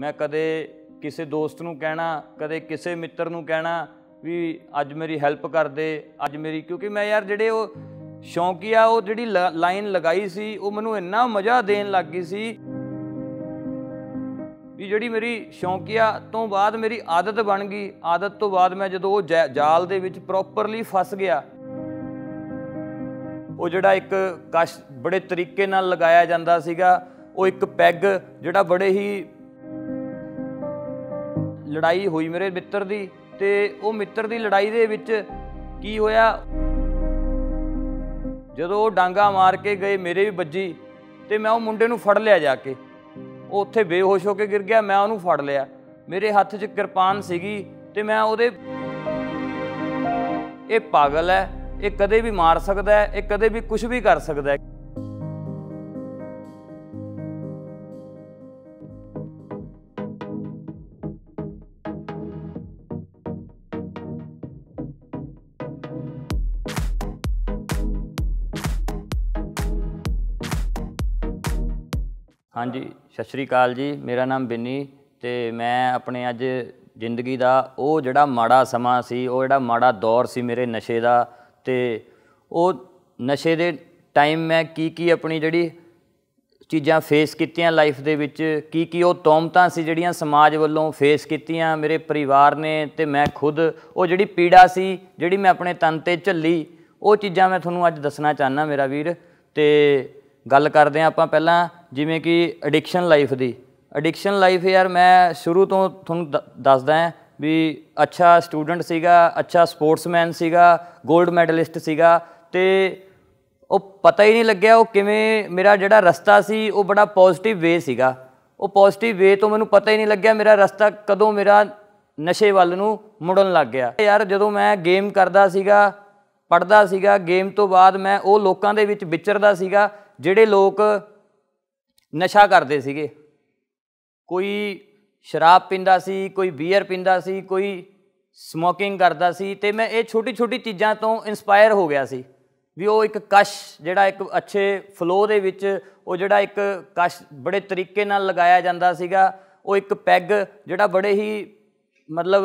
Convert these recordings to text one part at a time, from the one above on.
ਮੈਂ ਕਦੇ ਕਿਸੇ ਦੋਸਤ ਨੂੰ ਕਹਿਣਾ ਕਦੇ ਕਿਸੇ ਮਿੱਤਰ ਨੂੰ ਕਹਿਣਾ ਵੀ ਅੱਜ ਮੇਰੀ ਹੈਲਪ ਕਰ ਦੇ ਅੱਜ ਮੇਰੀ ਕਿਉਂਕਿ ਮੈਂ ਯਾਰ ਜਿਹੜੇ ਉਹ ਸ਼ੌਂਕੀਆ ਉਹ ਜਿਹੜੀ ਲਾਈਨ ਲਗਾਈ ਸੀ ਉਹ ਮੈਨੂੰ ਇੰਨਾ ਮਜ਼ਾ ਦੇਣ ਲੱਗ ਗਈ ਸੀ ਵੀ ਜਿਹੜੀ ਮੇਰੀ ਸ਼ੌਂਕੀਆ ਤੋਂ ਬਾਅਦ ਮੇਰੀ ਆਦਤ ਬਣ ਗਈ ਆਦਤ ਤੋਂ ਬਾਅਦ ਮੈਂ ਜਦੋਂ ਉਹ ਜਾਲ ਦੇ ਵਿੱਚ ਪ੍ਰੋਪਰਲੀ ਫਸ ਗਿਆ ਉਹ ਜਿਹੜਾ ਇੱਕ ਕਸ਼ ਬੜੇ ਤਰੀਕੇ ਨਾਲ ਲਗਾਇਆ ਜਾਂਦਾ ਸੀਗਾ ਉਹ ਇੱਕ ਪੈਗ ਜਿਹੜਾ ਬੜੇ ਹੀ ਲੜਾਈ ਹੋਈ ਮੇਰੇ ਮਿੱਤਰ ਦੀ ਤੇ ਉਹ ਮਿੱਤਰ ਦੀ ਲੜਾਈ ਦੇ ਵਿੱਚ ਕੀ ਹੋਇਆ ਜਦੋਂ ਉਹ ਡਾਂਗਾ ਮਾਰ ਕੇ ਗਏ ਮੇਰੇ ਵੀ ਵੱਜੀ ਤੇ ਮੈਂ ਉਹ ਮੁੰਡੇ ਨੂੰ ਫੜ ਲਿਆ ਜਾ ਕੇ ਉਹ ਉੱਥੇ ਬੇਹੋਸ਼ ਹੋ ਕੇ ਗਿਰ ਗਿਆ ਮੈਂ ਉਹਨੂੰ ਫੜ ਲਿਆ ਮੇਰੇ ਹੱਥ 'ਚ ਕਿਰਪਾਨ ਸੀਗੀ ਤੇ ਮੈਂ ਉਹਦੇ ਇਹ ਪਾਗਲ ਹੈ ਇਹ ਕਦੇ ਵੀ ਮਾਰ ਸਕਦਾ ਹੈ ਇਹ ਕਦੇ ਵੀ ਕੁਝ ਵੀ ਕਰ ਸਕਦਾ ਹੈ ਹਾਂਜੀ ਸਤਿ ਸ਼੍ਰੀ ਅਕਾਲ ਜੀ ਮੇਰਾ ਨਾਮ ਬਿੰਨੀ ਤੇ ਮੈਂ ਆਪਣੇ ਅੱਜ ਜ਼ਿੰਦਗੀ ਦਾ ਉਹ ਜਿਹੜਾ ਮਾੜਾ ਸਮਾਂ ਸੀ ਉਹ ਜਿਹੜਾ ਮਾੜਾ ਦੌਰ ਸੀ ਮੇਰੇ ਨਸ਼ੇ ਦਾ ਤੇ ਉਹ ਨਸ਼ੇ ਦੇ ਟਾਈਮ ਮੈਂ ਕੀ ਕੀ ਆਪਣੀ ਜਿਹੜੀ ਚੀਜ਼ਾਂ ਫੇਸ ਕੀਤੀਆਂ ਲਾਈਫ ਦੇ ਵਿੱਚ ਕੀ ਕੀ ਉਹ ਤੌਮਤਾਂ ਸੀ ਜਿਹੜੀਆਂ ਸਮਾਜ ਵੱਲੋਂ ਫੇਸ ਕੀਤੀਆਂ ਮੇਰੇ ਪਰਿਵਾਰ ਨੇ ਤੇ ਮੈਂ ਖੁਦ ਉਹ ਜਿਹੜੀ ਪੀੜਾ ਸੀ ਜਿਹੜੀ ਮੈਂ ਆਪਣੇ ਤਨ ਤੇ ਝੱਲੀ ਉਹ ਚੀਜ਼ਾਂ ਮੈਂ ਤੁਹਾਨੂੰ ਅੱਜ ਦੱਸਣਾ ਚਾਹਨਾ ਮੇਰਾ ਵੀਰ ਤੇ ਗੱਲ ਕਰਦੇ ਆਂ ਆਪਾਂ ਪਹਿਲਾਂ ਜਿਵੇਂ ਕਿ ਐਡਿਕਸ਼ਨ ਲਾਈਫ ਦੀ ਐਡਿਕਸ਼ਨ ਲਾਈਫ ਯਾਰ ਮੈਂ ਸ਼ੁਰੂ ਤੋਂ ਤੁਹਾਨੂੰ ਦੱਸਦਾ ਹਾਂ ਵੀ ਅੱਛਾ ਸਟੂਡੈਂਟ ਸੀਗਾ ਅੱਛਾ ਸਪੋਰਟਸਮੈਨ ਸੀਗਾ 골ਡ ਮੈਡਲਿਸਟ ਸੀਗਾ ਤੇ ਉਹ ਪਤਾ ਹੀ ਨਹੀਂ ਲੱਗਿਆ ਉਹ ਕਿਵੇਂ ਮੇਰਾ ਜਿਹੜਾ ਰਸਤਾ ਸੀ ਉਹ ਬੜਾ ਪੋਜ਼ਿਟਿਵ ਵੇ ਸੀਗਾ ਉਹ ਪੋਜ਼ਿਟਿਵ ਵੇ ਤੋਂ ਮੈਨੂੰ ਪਤਾ ਹੀ ਨਹੀਂ ਲੱਗਿਆ ਮੇਰਾ ਰਸਤਾ ਕਦੋਂ ਮੇਰਾ ਨਸ਼ੇ ਵੱਲ ਨੂੰ ਮੁੜਨ ਲੱਗ ਗਿਆ ਯਾਰ ਜਦੋਂ ਮੈਂ ਗੇਮ ਕਰਦਾ ਸੀਗਾ ਪੜਦਾ ਸੀਗਾ ਗੇਮ ਤੋਂ ਬਾਅਦ ਮੈਂ ਉਹ ਲੋਕਾਂ ਦੇ ਵਿੱਚ ਵਿਚਰਦਾ ਸੀਗਾ ਜਿਹੜੇ ਲੋਕ ਨਸ਼ਾ ਕਰਦੇ ਸੀਗੇ ਕੋਈ ਸ਼ਰਾਬ ਪੀਂਦਾ ਸੀ ਕੋਈ ਬੀਅਰ ਪੀਂਦਾ ਸੀ ਕੋਈ ਸਮੋਕਿੰਗ ਕਰਦਾ ਸੀ ਤੇ ਮੈਂ ਇਹ ਛੋਟੀ ਛੋਟੀ ਚੀਜ਼ਾਂ ਤੋਂ ਇਨਸਪਾਇਰ ਹੋ ਗਿਆ ਸੀ ਵੀ ਉਹ ਇੱਕ ਕਸ਼ ਜਿਹੜਾ ਇੱਕ ਅੱਛੇ ਫਲੋ ਦੇ ਵਿੱਚ ਉਹ ਜਿਹੜਾ ਇੱਕ ਕਸ਼ ਬੜੇ ਤਰੀਕੇ ਨਾਲ ਲਗਾਇਆ ਜਾਂਦਾ ਸੀਗਾ ਉਹ ਇੱਕ ਪੈਗ ਜਿਹੜਾ ਬੜੇ ਹੀ ਮਤਲਬ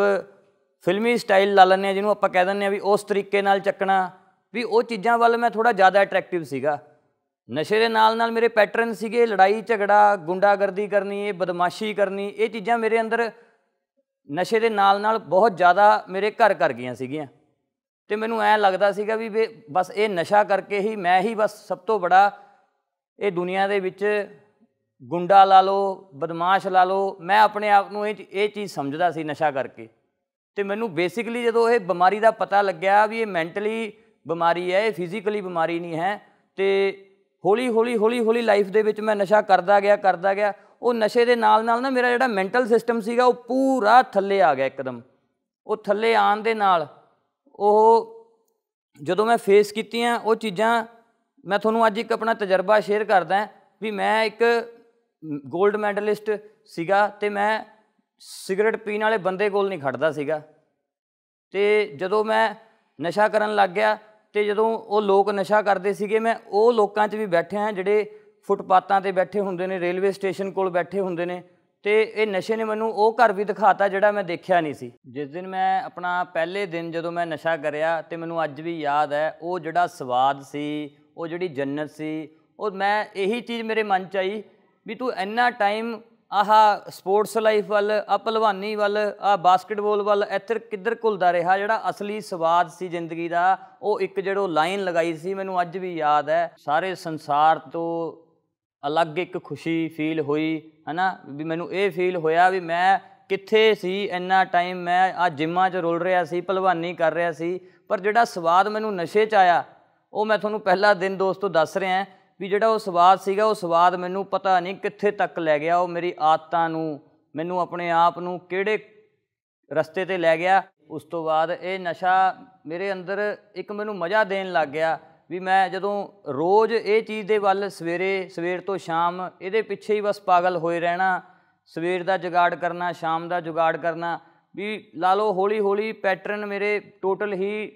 ਫਿਲਮੀ ਸਟਾਈਲ ਲਾ ਲੈਂਦੇ ਆ ਜਿਹਨੂੰ ਆਪਾਂ ਕਹਿ ਦਿੰਦੇ ਆ ਵੀ ਉਸ ਤਰੀਕੇ ਨਾਲ ਚੱਕਣਾ ਵੀ ਉਹ ਚੀਜ਼ਾਂ ਵੱਲ ਮੈਂ ਥੋੜਾ ਜ਼ਿਆਦਾ ਅਟਰੈਕਟਿਵ ਸੀਗਾ ਨਸ਼ੇ ਦੇ ਨਾਲ ਨਾਲ ਮੇਰੇ ਪੈਟਰਨ ਸੀਗੇ ਲੜਾਈ ਝਗੜਾ ਗੁੰਡਾਗਰਦੀ ਕਰਨੀ ਇਹ ਬਦਮਾਸ਼ੀ ਕਰਨੀ ਇਹ ਚੀਜ਼ਾਂ ਮੇਰੇ ਅੰਦਰ ਨਸ਼ੇ ਦੇ ਨਾਲ ਨਾਲ ਬਹੁਤ ਜ਼ਿਆਦਾ ਮੇਰੇ ਘਰ ਕਰ ਗਈਆਂ ਸੀਗੀਆਂ ਤੇ ਮੈਨੂੰ ਐ ਲੱਗਦਾ ਸੀਗਾ ਵੀ ਬਸ ਇਹ ਨਸ਼ਾ ਕਰਕੇ ਹੀ ਮੈਂ ਹੀ ਬਸ ਸਭ ਤੋਂ ਬੜਾ ਇਹ ਦੁਨੀਆ ਦੇ ਵਿੱਚ ਗੁੰਡਾ ਲਾ ਲਓ ਬਦਮਾਸ਼ ਲਾ ਲਓ ਮੈਂ ਆਪਣੇ ਆਪ ਨੂੰ ਇਹ ਇਹ ਚੀਜ਼ ਸਮਝਦਾ ਸੀ ਨਸ਼ਾ ਕਰਕੇ ਤੇ ਮੈਨੂੰ ਬੇਸਿਕਲੀ ਜਦੋਂ ਇਹ ਬਿਮਾਰੀ ਦਾ ਪਤਾ ਲੱਗਿਆ ਵੀ ਇਹ ਮੈਂਟਲੀ ਬਿਮਾਰੀ ਹੈ ਇਹ ਫਿਜ਼ੀਕਲੀ ਬਿਮਾਰੀ ਨਹੀਂ ਹੈ ਤੇ ਹੌਲੀ ਹੌਲੀ ਹੌਲੀ ਹੌਲੀ ਲਾਈਫ ਦੇ ਵਿੱਚ ਮੈਂ ਨਸ਼ਾ ਕਰਦਾ ਗਿਆ ਕਰਦਾ ਗਿਆ ਉਹ ਨਸ਼ੇ ਦੇ ਨਾਲ ਨਾਲ ਨਾ ਮੇਰਾ ਜਿਹੜਾ ਮੈਂਟਲ ਸਿਸਟਮ ਸੀਗਾ ਉਹ ਪੂਰਾ ਥੱਲੇ ਆ ਗਿਆ ਇੱਕਦਮ ਉਹ ਥੱਲੇ ਆਣ ਦੇ ਨਾਲ ਉਹ ਜਦੋਂ ਮੈਂ ਫੇਸ ਕੀਤੀਆਂ ਉਹ ਚੀਜ਼ਾਂ ਮੈਂ ਤੁਹਾਨੂੰ ਅੱਜ ਇੱਕ ਆਪਣਾ ਤਜਰਬਾ ਸ਼ੇਅਰ ਕਰਦਾ ਵੀ ਮੈਂ ਇੱਕ 골ਡ ਮੈਡਲਿਸਟ ਸੀਗਾ ਤੇ ਮੈਂ ਸਿਗਰਟ ਪੀਣ ਵਾਲੇ ਬੰਦੇ ਕੋਲ ਨਹੀਂ ਖੜਦਾ ਸੀਗਾ ਤੇ ਜਦੋਂ ਮੈਂ ਨਸ਼ਾ ਕਰਨ ਲੱਗ ਗਿਆ ਤੇ ਜਦੋਂ ਉਹ ਲੋਕ ਨਸ਼ਾ ਕਰਦੇ ਸੀਗੇ ਮੈਂ ਉਹ ਲੋਕਾਂ 'ਚ ਵੀ ਬੈਠਿਆ ਜਿਹੜੇ ਫੁੱਟਪਾਤਾਂ ਤੇ ਬੈਠੇ ਹੁੰਦੇ ਨੇ ਰੇਲਵੇ ਸਟੇਸ਼ਨ ਕੋਲ ਬੈਠੇ ਹੁੰਦੇ ਨੇ ਤੇ ਇਹ ਨਸ਼ੇ ਨੇ ਮੈਨੂੰ ਉਹ ਘਰ ਵੀ ਦਿਖਾਤਾ ਜਿਹੜਾ ਮੈਂ ਦੇਖਿਆ ਨਹੀਂ ਸੀ ਜਿਸ ਦਿਨ ਮੈਂ ਆਪਣਾ ਪਹਿਲੇ ਦਿਨ ਜਦੋਂ ਮੈਂ ਨਸ਼ਾ ਕਰਿਆ ਤੇ ਮੈਨੂੰ ਅੱਜ ਵੀ ਯਾਦ ਹੈ ਉਹ ਜਿਹੜਾ ਸਵਾਦ ਸੀ ਉਹ ਜਿਹੜੀ ਜੰਨਤ ਸੀ ਉਹ ਮੈਂ ਇਹੀ ਚੀਜ਼ ਮੇਰੇ ਮਨ 'ਚ ਆਈ ਵੀ ਤੂੰ ਇੰਨਾ ਟਾਈਮ ਆਹ ਸਪੋਰਟਸ ਲਾਈਫ ਵੱਲ ਆ ਪਹਿਲਵਾਨੀ ਵੱਲ ਆ ਬਾਸਕਟਬਾਲ ਵੱਲ ਇੱਥੇ ਕਿੱਧਰ ਘੁਲਦਾ ਰਿਹਾ ਜਿਹੜਾ ਅਸਲੀ ਸਵਾਦ ਸੀ ਜ਼ਿੰਦਗੀ ਦਾ ਉਹ ਇੱਕ ਜਿਹੜੋ ਲਾਈਨ ਲਗਾਈ ਸੀ ਮੈਨੂੰ ਅੱਜ ਵੀ ਯਾਦ ਹੈ ਸਾਰੇ ਸੰਸਾਰ ਤੋਂ ਅਲੱਗ ਇੱਕ ਖੁਸ਼ੀ ਫੀਲ ਹੋਈ ਹਨਾ ਵੀ ਮੈਨੂੰ ਇਹ ਫੀਲ ਹੋਇਆ ਵੀ ਮੈਂ ਕਿੱਥੇ ਸੀ ਇੰਨਾ ਟਾਈਮ ਮੈਂ ਆ ਜਿੰਮਾਂ 'ਚ ਰੁੱਲ ਰਿਹਾ ਸੀ ਪਹਿਲਵਾਨੀ ਕਰ ਰਿਹਾ ਸੀ ਪਰ ਜਿਹੜਾ ਸਵਾਦ ਮੈਨੂੰ ਨਸ਼ੇ 'ਚ ਆਇਆ ਉਹ ਮੈਂ ਤੁਹਾਨੂੰ ਪਹਿਲਾ ਦਿਨ ਦੋਸਤੋ ਦੱਸ ਰਿਹਾ ਵੀ ਜਿਹੜਾ ਉਹ ਸਵਾਦ ਸੀਗਾ ਉਹ ਸਵਾਦ ਮੈਨੂੰ ਪਤਾ ਨਹੀਂ ਕਿੱਥੇ ਤੱਕ ਲੈ ਗਿਆ ਉਹ ਮੇਰੀ ਆਦਤਾਂ ਨੂੰ ਮੈਨੂੰ ਆਪਣੇ ਆਪ ਨੂੰ ਕਿਹੜੇ ਰਸਤੇ ਤੇ ਲੈ ਗਿਆ ਉਸ ਤੋਂ ਬਾਅਦ ਇਹ ਨਸ਼ਾ ਮੇਰੇ ਅੰਦਰ ਇੱਕ ਮੈਨੂੰ ਮਜ਼ਾ ਦੇਣ ਲੱਗ ਗਿਆ ਵੀ ਮੈਂ ਜਦੋਂ ਰੋਜ਼ ਇਹ ਚੀਜ਼ ਦੇ ਵੱਲ ਸਵੇਰੇ ਸਵੇਰ ਤੋਂ ਸ਼ਾਮ ਇਹਦੇ ਪਿੱਛੇ ਹੀ ਬਸ ਪਾਗਲ ਹੋਏ ਰਹਿਣਾ ਸਵੇਰ ਦਾ ਜੁਗਾੜ ਕਰਨਾ ਸ਼ਾਮ ਦਾ ਜੁਗਾੜ ਕਰਨਾ ਵੀ ਲਾ ਲਓ ਹੌਲੀ ਹੌਲੀ ਪੈਟਰਨ ਮੇਰੇ ਟੋਟਲ ਹੀ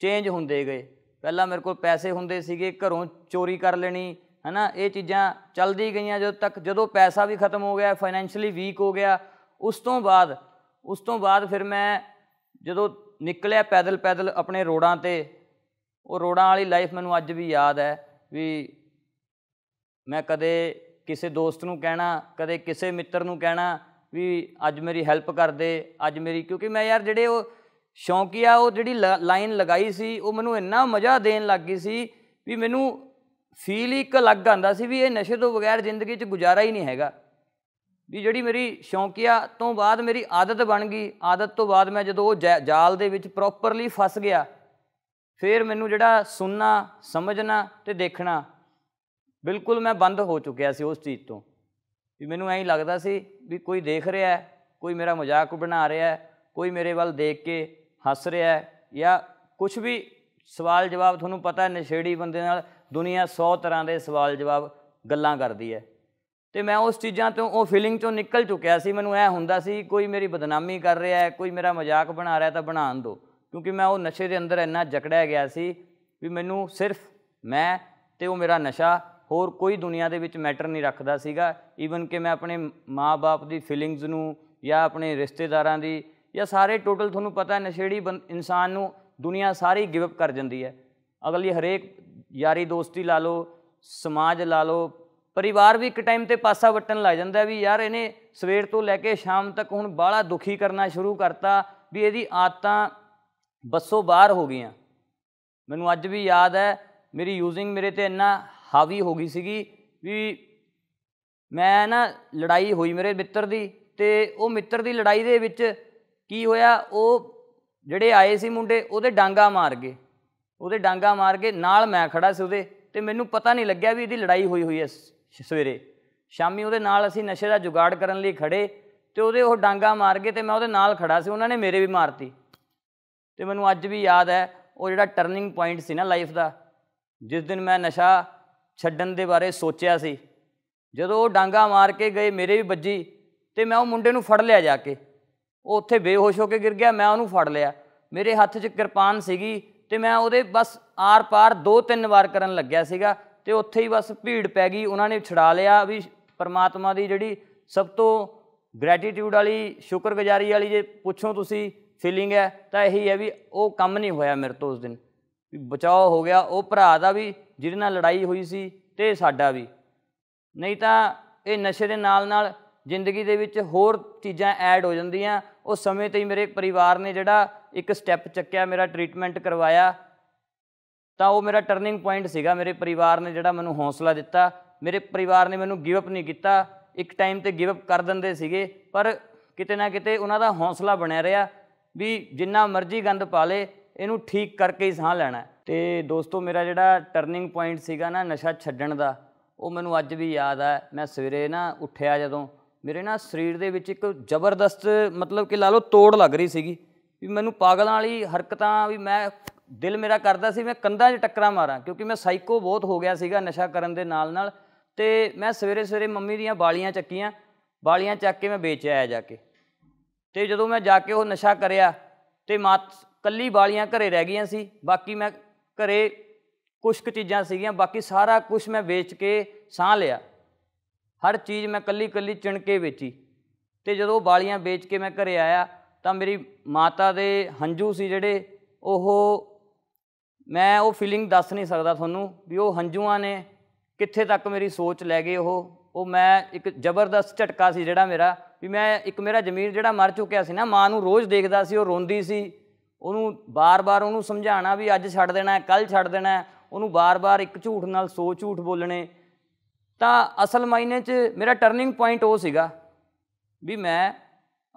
ਚੇਂਜ ਹੁੰਦੇ ਗਏ ਪਹਿਲਾਂ ਮੇਰੇ ਕੋਲ ਪੈਸੇ ਹੁੰਦੇ ਸੀਗੇ ਘਰੋਂ ਚੋਰੀ ਕਰ ਲੈਣੀ ਹਨਾ ਇਹ ਚੀਜ਼ਾਂ ਚੱਲਦੀ ਗਈਆਂ ਜਦੋਂ ਤੱਕ ਜਦੋਂ ਪੈਸਾ ਵੀ ਖਤਮ ਹੋ ਗਿਆ ਫਾਈਨੈਂਸ਼ੀਅਲੀ ਵੀਕ ਹੋ ਗਿਆ ਉਸ ਤੋਂ ਬਾਅਦ ਉਸ ਤੋਂ ਬਾਅਦ ਫਿਰ ਮੈਂ ਜਦੋਂ ਨਿਕਲਿਆ ਪੈਦਲ ਪੈਦਲ ਆਪਣੇ ਰੋਡਾਂ ਤੇ ਉਹ ਰੋਡਾਂ ਵਾਲੀ ਲਾਈਫ ਮੈਨੂੰ ਅੱਜ ਵੀ ਯਾਦ ਹੈ ਵੀ ਮੈਂ ਕਦੇ ਕਿਸੇ ਦੋਸਤ ਨੂੰ ਕਹਿਣਾ ਕਦੇ ਕਿਸੇ ਮਿੱਤਰ ਨੂੰ ਕਹਿਣਾ ਵੀ ਅੱਜ ਮੇਰੀ ਹੈਲਪ ਕਰ ਦੇ ਅੱਜ ਮੇਰੀ ਕਿਉਂਕਿ ਮੈਂ ਯਾਰ ਜਿਹੜੇ ਉਹ ਸ਼ੌਂਕੀਆ ਉਹ ਜਿਹੜੀ ਲਾਈਨ ਲਗਾਈ ਸੀ ਉਹ ਮੈਨੂੰ ਇੰਨਾ ਮਜ਼ਾ ਦੇਣ ਲੱਗ ਗਈ ਸੀ ਵੀ ਮੈਨੂੰ ਫੀਲ ਹੀ ਇੱਕ ਅਲੱਗ ਆਂਦਾ ਸੀ ਵੀ ਇਹ ਨਸ਼ੇ ਤੋਂ ਬਗੈਰ ਜ਼ਿੰਦਗੀ 'ਚ ਗੁਜ਼ਾਰਾ ਹੀ ਨਹੀਂ ਹੈਗਾ ਵੀ ਜਿਹੜੀ ਮੇਰੀ ਸ਼ੌਂਕੀਆ ਤੋਂ ਬਾਅਦ ਮੇਰੀ ਆਦਤ ਬਣ ਗਈ ਆਦਤ ਤੋਂ ਬਾਅਦ ਮੈਂ ਜਦੋਂ ਉਹ ਜਾਲ ਦੇ ਵਿੱਚ ਪ੍ਰੋਪਰਲੀ ਫਸ ਗਿਆ ਫਿਰ ਮੈਨੂੰ ਜਿਹੜਾ ਸੁਣਨਾ ਸਮਝਣਾ ਤੇ ਦੇਖਣਾ ਬਿਲਕੁਲ ਮੈਂ ਬੰਦ ਹੋ ਚੁੱਕਿਆ ਸੀ ਉਸ ਚੀਜ਼ ਤੋਂ ਵੀ ਮੈਨੂੰ ਐਂ ਲੱਗਦਾ ਸੀ ਵੀ ਕੋਈ ਦੇਖ ਰਿਹਾ ਕੋਈ ਮੇਰਾ ਮਜ਼ਾਕ ਬਣਾ ਰਿਹਾ ਕੋਈ ਮੇਰੇ ਵੱਲ ਦੇਖ ਕੇ ਹੱਸ ਰਿਹਾ ਜਾਂ ਕੁਝ ਵੀ ਸਵਾਲ ਜਵਾਬ ਤੁਹਾਨੂੰ ਪਤਾ ਹੈ ਨਸ਼ੇੜੀ ਬੰਦੇ ਨਾਲ ਦੁਨੀਆ 100 ਤਰ੍ਹਾਂ ਦੇ ਸਵਾਲ ਜਵਾਬ ਗੱਲਾਂ ਕਰਦੀ ਹੈ ਤੇ ਮੈਂ ਉਸ ਚੀਜ਼ਾਂ ਤੋਂ ਉਹ ਫੀਲਿੰਗ ਤੋਂ ਨਿਕਲ ਚੁੱਕਿਆ ਸੀ ਮੈਨੂੰ ਐ ਹੁੰਦਾ ਸੀ ਕੋਈ ਮੇਰੀ ਬਦਨਾਮੀ ਕਰ ਰਿਹਾ ਹੈ ਕੋਈ ਮੇਰਾ ਮਜ਼ਾਕ ਬਣਾ ਰਿਹਾ ਤਾਂ ਬਣਾਣ ਦੋ ਕਿਉਂਕਿ ਮੈਂ ਉਹ ਨਸ਼ੇ ਦੇ ਅੰਦਰ ਇੰਨਾ ਜਕੜਿਆ ਗਿਆ ਸੀ ਵੀ ਮੈਨੂੰ ਸਿਰਫ ਮੈਂ ਤੇ ਉਹ ਮੇਰਾ ਨਸ਼ਾ ਹੋਰ ਕੋਈ ਦੁਨੀਆ ਦੇ ਵਿੱਚ ਮੈਟਰ ਨਹੀਂ ਰੱਖਦਾ ਸੀਗਾ ਈਵਨ ਕਿ ਮੈਂ ਆਪਣੇ ਮਾਪੇ ਦੀ ਫੀਲਿੰਗਸ ਨੂੰ ਜਾਂ ਆਪਣੇ ਰਿਸ਼ਤੇਦਾਰਾਂ ਦੀ ਇਹ ਸਾਰੇ ਟੋਟਲ ਤੁਹਾਨੂੰ ਪਤਾ ਹੈ ਨਸ਼ੇੜੀ ਇਨਸਾਨ ਨੂੰ ਦੁਨੀਆ ਸਾਰੀ ਗਿਵ ਅਪ ਕਰ ਜਾਂਦੀ ਹੈ ਅਗਲੀ ਹਰੇਕ ਯਾਰੀ ਦੋਸਤੀ ਲਾ ਲਓ ਸਮਾਜ ਲਾ ਲਓ ਪਰਿਵਾਰ ਵੀ ਇੱਕ ਟਾਈਮ ਤੇ ਪਾਸਾ ਵੱਟਣ ਲੱਗ ਜਾਂਦਾ ਵੀ ਯਾਰ ਇਹਨੇ ਸਵੇਰ ਤੋਂ ਲੈ ਕੇ ਸ਼ਾਮ ਤੱਕ ਹੁਣ ਬਾਲਾ ਦੁਖੀ ਕਰਨਾ ਸ਼ੁਰੂ ਕਰਤਾ ਵੀ ਇਹਦੀ ਆਦਤਾਂ ਬੱਸੋ ਬਾਹਰ ਹੋ ਗਈਆਂ ਮੈਨੂੰ ਅੱਜ ਵੀ ਯਾਦ ਹੈ ਮੇਰੀ ਯੂਜ਼ਿੰਗ ਮੇਰੇ ਤੇ ਇੰਨਾ ਹਾਵੀ ਹੋ ਗਈ ਸੀਗੀ ਵੀ ਮੈਂ ਨਾ ਲੜਾਈ ਹੋਈ ਮੇਰੇ ਮਿੱਤਰ ਦੀ ਤੇ ਉਹ ਮਿੱਤਰ ਦੀ ਲੜਾਈ ਦੇ ਵਿੱਚ ਕੀ ਹੋਇਆ ਉਹ ਜਿਹੜੇ ਆਏ ਸੀ ਮੁੰਡੇ ਉਹਦੇ ਡਾਂਗਾ ਮਾਰ ਗਏ ਉਹਦੇ ਡਾਂਗਾ ਮਾਰ ਕੇ ਨਾਲ ਮੈਂ ਖੜਾ ਸੀ ਉਹਦੇ ਤੇ ਮੈਨੂੰ ਪਤਾ ਨਹੀਂ ਲੱਗਿਆ ਵੀ ਇਹਦੀ ਲੜਾਈ ਹੋਈ ਹੋਈ ਐ ਸਵੇਰੇ ਸ਼ਾਮੀ ਉਹਦੇ ਨਾਲ ਅਸੀਂ ਨਸ਼ੇ ਦਾ ਜੁਗਾੜ ਕਰਨ ਲਈ ਖੜੇ ਤੇ ਉਹਦੇ ਉਹ ਡਾਂਗਾ ਮਾਰ ਗਏ ਤੇ ਮੈਂ ਉਹਦੇ ਨਾਲ ਖੜਾ ਸੀ ਉਹਨਾਂ ਨੇ ਮੇਰੇ ਵੀ ਮਾਰਤੀ ਤੇ ਮੈਨੂੰ ਅੱਜ ਵੀ ਯਾਦ ਹੈ ਉਹ ਜਿਹੜਾ ਟਰਨਿੰਗ ਪੁਆਇੰਟ ਸੀ ਨਾ ਲਾਈਫ ਦਾ ਜਿਸ ਦਿਨ ਮੈਂ ਨਸ਼ਾ ਛੱਡਣ ਦੇ ਬਾਰੇ ਸੋਚਿਆ ਸੀ ਜਦੋਂ ਉਹ ਡਾਂਗਾ ਮਾਰ ਕੇ ਗਏ ਮੇਰੇ ਵੀ ਵੱਜੀ ਤੇ ਮੈਂ ਉਹ ਮੁੰਡੇ ਨੂੰ ਫੜ ਲਿਆ ਜਾ ਕੇ ਉਹ ਉੱਥੇ ਬੇਹੋਸ਼ ਹੋ ਕੇ ਗਿਰ ਗਿਆ ਮੈਂ ਉਹਨੂੰ ਫੜ ਲਿਆ ਮੇਰੇ ਹੱਥ 'ਚ ਕਿਰਪਾਨ ਸੀਗੀ ਤੇ ਮੈਂ ਉਹਦੇ ਬਸ ਆਰ-ਪਾਰ ਦੋ ਤਿੰਨ ਵਾਰ ਕਰਨ ਲੱਗਿਆ ਸੀਗਾ ਤੇ ਉੱਥੇ ਹੀ ਬਸ ਭੀੜ ਪੈ ਗਈ ਉਹਨਾਂ ਨੇ ਛੜਾ ਲਿਆ ਵੀ ਪਰਮਾਤਮਾ ਦੀ ਜਿਹੜੀ ਸਭ ਤੋਂ ਗ੍ਰੈਟੀਟਿਊਡ ਵਾਲੀ ਸ਼ੁਕਰਗੁਜ਼ਾਰੀ ਵਾਲੀ ਜੇ ਪੁੱਛੋ ਤੁਸੀਂ ਫੀਲਿੰਗ ਹੈ ਤਾਂ ਇਹੀ ਹੈ ਵੀ ਉਹ ਕੰਮ ਨਹੀਂ ਹੋਇਆ ਮੇਰੇ ਤੋਂ ਉਸ ਦਿਨ ਵੀ ਬਚਾਓ ਹੋ ਗਿਆ ਉਹ ਭਰਾ ਦਾ ਵੀ ਜਿਹਦੇ ਨਾਲ ਲੜਾਈ ਹੋਈ ਸੀ ਤੇ ਸਾਡਾ ਵੀ ਨਹੀਂ ਤਾਂ ਇਹ ਨਸ਼ੇ ਦੇ ਨਾਲ ਨਾਲ ਜ਼ਿੰਦਗੀ ਦੇ ਵਿੱਚ ਹੋਰ ਚੀਜ਼ਾਂ ਐਡ ਹੋ ਜਾਂਦੀਆਂ ਉਹ ਸਮੇਂ ਤੇ ਹੀ ਮੇਰੇ ਪਰਿਵਾਰ ਨੇ ਜਿਹੜਾ ਇੱਕ ਸਟੈਪ ਚੱਕਿਆ ਮੇਰਾ ਟ੍ਰੀਟਮੈਂਟ ਕਰਵਾਇਆ ਤਾਂ ਉਹ ਮੇਰਾ ਟਰਨਿੰਗ ਪੁਆਇੰਟ ਸੀਗਾ ਮੇਰੇ ਪਰਿਵਾਰ ਨੇ ਜਿਹੜਾ ਮੈਨੂੰ ਹੌਸਲਾ ਦਿੱਤਾ ਮੇਰੇ ਪਰਿਵਾਰ ਨੇ ਮੈਨੂੰ ਗਿਵ ਅਪ ਨਹੀਂ ਕੀਤਾ ਇੱਕ ਟਾਈਮ ਤੇ ਗਿਵ ਅਪ ਕਰ ਦਿੰਦੇ ਸੀਗੇ ਪਰ ਕਿਤੇ ਨਾ ਕਿਤੇ ਉਹਨਾਂ ਦਾ ਹੌਸਲਾ ਬਣਿਆ ਰਿਹਾ ਵੀ ਜਿੰਨਾ ਮਰਜ਼ੀ ਗੰਦ ਪਾ ਲੇ ਇਹਨੂੰ ਠੀਕ ਕਰਕੇ ਹੀ ਸਾਹ ਲੈਣਾ ਤੇ ਦੋਸਤੋ ਮੇਰਾ ਜਿਹੜਾ ਟਰਨਿੰਗ ਪੁਆਇੰਟ ਸੀਗਾ ਨਾ ਨਸ਼ਾ ਛੱਡਣ ਦਾ ਉਹ ਮੈਨੂੰ ਅੱਜ ਵੀ ਯਾਦ ਆ ਮੈਂ ਸਵੇਰੇ ਨਾ ਉੱਠਿਆ ਜਦੋਂ ਮੇਰੇ ਨਾ ਸਰੀਰ ਦੇ ਵਿੱਚ ਇੱਕ ਜ਼ਬਰਦਸਤ ਮਤਲਬ ਕਿ ਲਾ ਲਓ ਤੋੜ ਲੱਗ ਰਹੀ ਸੀਗੀ ਵੀ ਮੈਨੂੰ ਪਾਗਲਾਂ ਵਾਲੀ ਹਰਕਤਾਂ ਵੀ ਮੈਂ ਦਿਲ ਮੇਰਾ ਕਰਦਾ ਸੀ ਮੈਂ ਕੰਧਾਂ 'ਚ ਟੱਕਰਾਂ ਮਾਰਾਂ ਕਿਉਂਕਿ ਮੈਂ ਸਾਈਕੋ ਬਹੁਤ ਹੋ ਗਿਆ ਸੀਗਾ ਨਸ਼ਾ ਕਰਨ ਦੇ ਨਾਲ ਨਾਲ ਤੇ ਮੈਂ ਸਵੇਰੇ ਸਵੇਰੇ ਮੰਮੀ ਦੀਆਂ ਬਾਲੀਆਂ ਚੱਕੀਆਂ ਬਾਲੀਆਂ ਚੱਕ ਕੇ ਮੈਂ ਵੇਚ ਆਇਆ ਜਾ ਕੇ ਤੇ ਜਦੋਂ ਮੈਂ ਜਾ ਕੇ ਉਹ ਨਸ਼ਾ ਕਰਿਆ ਤੇ ਮਾਤ ਕੱਲੀ ਬਾਲੀਆਂ ਘਰੇ ਰਹਿ ਗਈਆਂ ਸੀ ਬਾਕੀ ਮੈਂ ਘਰੇ ਕੁਸ਼ਕ ਚੀਜ਼ਾਂ ਸੀਗੀਆਂ ਬਾਕੀ ਸਾਰਾ ਕੁਝ ਮੈਂ ਵੇਚ ਕੇ ਸਾਹ ਲਿਆ ਹਰ ਚੀਜ਼ ਮੈਂ ਕੱਲੀ ਕੱਲੀ ਚਿਣ ਕੇ ਵੇਚੀ ਤੇ ਜਦੋਂ ਬਾਲੀਆਂ ਵੇਚ ਕੇ ਮੈਂ ਘਰੇ ਆਇਆ ਤਾਂ ਮੇਰੀ ਮਾਤਾ ਦੇ ਹੰਝੂ ਸੀ ਜਿਹੜੇ ਉਹ ਮੈਂ ਉਹ ਫੀਲਿੰਗ ਦੱਸ ਨਹੀਂ ਸਕਦਾ ਤੁਹਾਨੂੰ ਵੀ ਉਹ ਹੰਝੂਆਂ ਨੇ ਕਿੱਥੇ ਤੱਕ ਮੇਰੀ ਸੋਚ ਲੈ ਗਏ ਉਹ ਉਹ ਮੈਂ ਇੱਕ ਜ਼ਬਰਦਸਤ ਝਟਕਾ ਸੀ ਜਿਹੜਾ ਮੇਰਾ ਵੀ ਮੈਂ ਇੱਕ ਮੇਰਾ ਜ਼ਮੀਰ ਜਿਹੜਾ ਮਰ ਚੁੱਕਿਆ ਸੀ ਨਾ ਮਾਂ ਨੂੰ ਰੋਜ਼ ਦੇਖਦਾ ਸੀ ਉਹ ਰੋਂਦੀ ਸੀ ਉਹਨੂੰ ਬਾਰ-ਬਾਰ ਉਹਨੂੰ ਸਮਝਾਣਾ ਵੀ ਅੱਜ ਛੱਡ ਦੇਣਾ ਕੱਲ ਛੱਡ ਦੇਣਾ ਉਹਨੂੰ ਬਾਰ-ਬਾਰ ਇੱਕ ਝੂਠ ਨਾਲ ਸੋ ਝੂਠ ਬੋਲਣੇ ਤਾਂ ਅਸਲ ਮਾਇਨੇ 'ਚ ਮੇਰਾ ਟਰਨਿੰਗ ਪੁਆਇੰਟ ਉਹ ਸੀਗਾ ਵੀ ਮੈਂ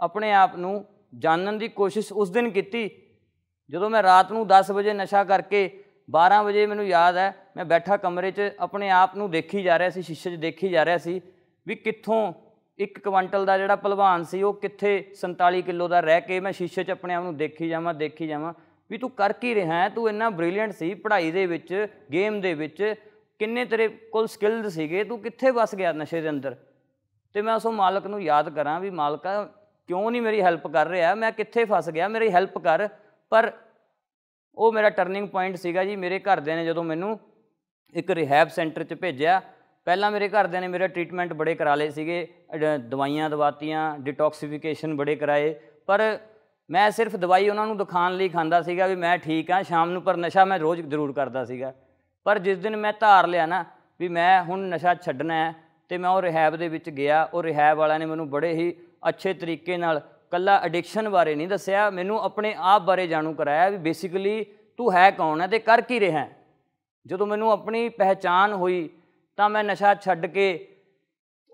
ਆਪਣੇ ਆਪ ਨੂੰ ਜਾਣਨ ਦੀ ਕੋਸ਼ਿਸ਼ ਉਸ ਦਿਨ ਕੀਤੀ ਜਦੋਂ ਮੈਂ ਰਾਤ ਨੂੰ 10 ਵਜੇ ਨਸ਼ਾ ਕਰਕੇ 12 ਵਜੇ ਮੈਨੂੰ ਯਾਦ ਹੈ ਮੈਂ ਬੈਠਾ ਕਮਰੇ 'ਚ ਆਪਣੇ ਆਪ ਨੂੰ ਦੇਖੀ ਜਾ ਰਿਹਾ ਸੀ ਸ਼ੀਸ਼ੇ 'ਚ ਦੇਖੀ ਜਾ ਰਿਹਾ ਸੀ ਵੀ ਕਿੱਥੋਂ ਇੱਕ ਕੁਇੰਟਲ ਦਾ ਜਿਹੜਾ ਪਹਿਲਵਾਨ ਸੀ ਉਹ ਕਿੱਥੇ 47 ਕਿਲੋ ਦਾ ਰਹਿ ਕੇ ਮੈਂ ਸ਼ੀਸ਼ੇ 'ਚ ਆਪਣੇ ਆਪ ਨੂੰ ਦੇਖੀ ਜਾਵਾਂ ਦੇਖੀ ਜਾਵਾਂ ਵੀ ਤੂੰ ਕਰ ਕੀ ਰਿਹਾ ਹੈ ਤੂੰ ਇੰਨਾ ਬ੍ਰਿਲੀਅੰਟ ਸੀ ਪੜ੍ਹਾਈ ਦੇ ਵਿੱਚ ਗੇਮ ਦੇ ਵਿੱਚ ਕਿੰਨੇ ਤੇਰੇ ਕੋਲ ਸਕਿਲਡ ਸੀਗੇ ਤੂੰ ਕਿੱਥੇ ਵਸ ਗਿਆ ਨਸ਼ੇ ਦੇ ਅੰਦਰ ਤੇ ਮੈਂ ਉਸ ਮਾਲਕ ਨੂੰ ਯਾਦ ਕਰਾਂ ਵੀ ਮਾਲਕਾ ਕਿਉਂ ਨਹੀਂ ਮੇਰੀ ਹੈਲਪ ਕਰ ਰਿਹਾ ਮੈਂ ਕਿੱਥੇ ਫਸ ਗਿਆ ਮੇਰੀ ਹੈਲਪ ਕਰ ਪਰ ਉਹ ਮੇਰਾ ਟਰਨਿੰਗ ਪੁਆਇੰਟ ਸੀਗਾ ਜੀ ਮੇਰੇ ਘਰਦਿਆਂ ਨੇ ਜਦੋਂ ਮੈਨੂੰ ਇੱਕ ਰਿਹੈਬ ਸੈਂਟਰ 'ਚ ਭੇਜਿਆ ਪਹਿਲਾਂ ਮੇਰੇ ਘਰਦਿਆਂ ਨੇ ਮੇਰਾ ਟ੍ਰੀਟਮੈਂਟ ਬੜੇ ਕਰਾ ਲਏ ਸੀਗੇ ਦਵਾਈਆਂ ਦਵਾਤੀਆਂ ਡਿਟੌਕਸੀਫਿਕੇਸ਼ਨ ਬੜੇ ਕਰਾਏ ਪਰ ਮੈਂ ਸਿਰਫ ਦਵਾਈ ਉਹਨਾਂ ਨੂੰ ਦਿਖਾਣ ਲਈ ਖਾਂਦਾ ਸੀਗਾ ਵੀ ਮੈਂ ਠੀਕ ਆ ਸ਼ਾਮ ਨੂੰ ਪਰ ਨਸ਼ਾ ਮੈਂ ਰੋਜ਼ ਜ਼ਰੂਰ ਕਰਦਾ ਸੀਗਾ ਪਰ ਜਿਸ ਦਿਨ ਮੈਂ ਧਾਰ ਲਿਆ ਨਾ ਵੀ ਮੈਂ ਹੁਣ ਨਸ਼ਾ ਛੱਡਣਾ ਹੈ ਤੇ ਮੈਂ ਉਹ ਰਿਹੈਬ ਦੇ ਵਿੱਚ ਗਿਆ ਉਹ ਰਿਹੈਬ ਵਾਲਿਆਂ ਨੇ ਮੈਨੂੰ ਬੜੇ ਹੀ ਅੱਛੇ ਤਰੀਕੇ ਨਾਲ ਕੱਲਾ ਐਡਿਕਸ਼ਨ ਬਾਰੇ ਨਹੀਂ ਦੱਸਿਆ ਮੈਨੂੰ ਆਪਣੇ ਆਪ ਬਾਰੇ ਜਾਣੂ ਕਰਾਇਆ ਵੀ ਬੇਸਿਕਲੀ ਤੂੰ ਹੈ ਕੌਣ ਹੈ ਤੇ ਕਰ ਕੀ ਰਿਹਾ ਹੈ ਜਦੋਂ ਮੈਨੂੰ ਆਪਣੀ ਪਹਿਚਾਨ ਹੋਈ ਤਾਂ ਮੈਂ ਨਸ਼ਾ ਛੱਡ ਕੇ